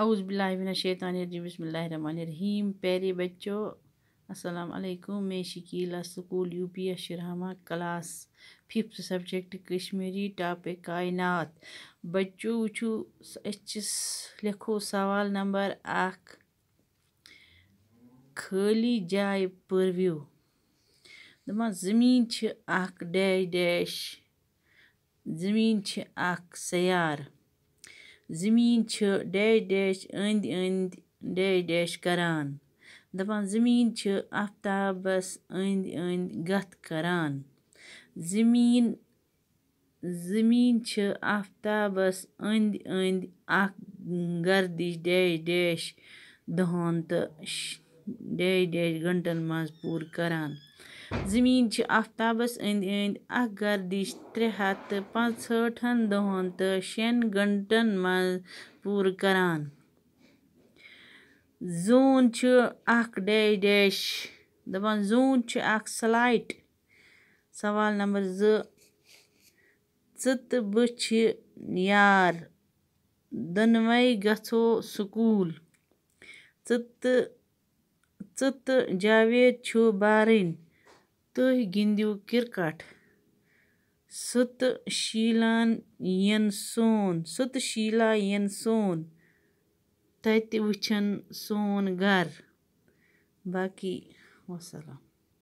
अउज़बिल्लाशैतरजीबसमीम प्यारे बच्चों असलकुम मैं Shakila school U P Sharhama class fifth subject Kashmiri topic कायनात बच्चों वो लिखो सवाल नंबर अख खाली जाए पर्व्यू दपान जमीन डैश डैश जमीन सयार زٔمیٖن چھِ ڈیش ڈیش أنٛدۍ أنٛدۍ ڈیش ڈیش کران دَپان زٔمیٖن چھِ آفتابَس أنٛدۍ أنٛدۍ گَتھ کران زٔمیٖن زٔمیٖن چھِ آفتابَس أنٛدۍ أنٛدۍ اَکھ ڈیش ڈیش دۄہَن ڈیش ڈیش زٔمیٖن چھِ افتابَس أنٛدۍ أنٛدۍ اَکھ گردِش ترٛےٚ ہَتھ تہٕ پانٛژہٲٹھن دۄہَن تہٕ شٮ۪ن گھنٛٹَن منٛز پوٗرٕ کران زوٗن چھُ اَکھ ڈیش ڈیش دَپان زوٗن چھُ اَکھ سٕلایٹ سوال نمبر زٕ ژٕ تہٕ بہٕ چھِ یار دۄنوَے گژھو سکوٗل ژٕ تہٕ ژٕ تہٕ جاوید چھُو بارٕنۍ تُہۍ گِنٛدِو کِرکٹ سُتہٕ شیٖلان یِن سون سُتہٕ شیٖلا یِن سون تَتہِ وٕچھَن سون گَرٕ باقٕے وَسَلام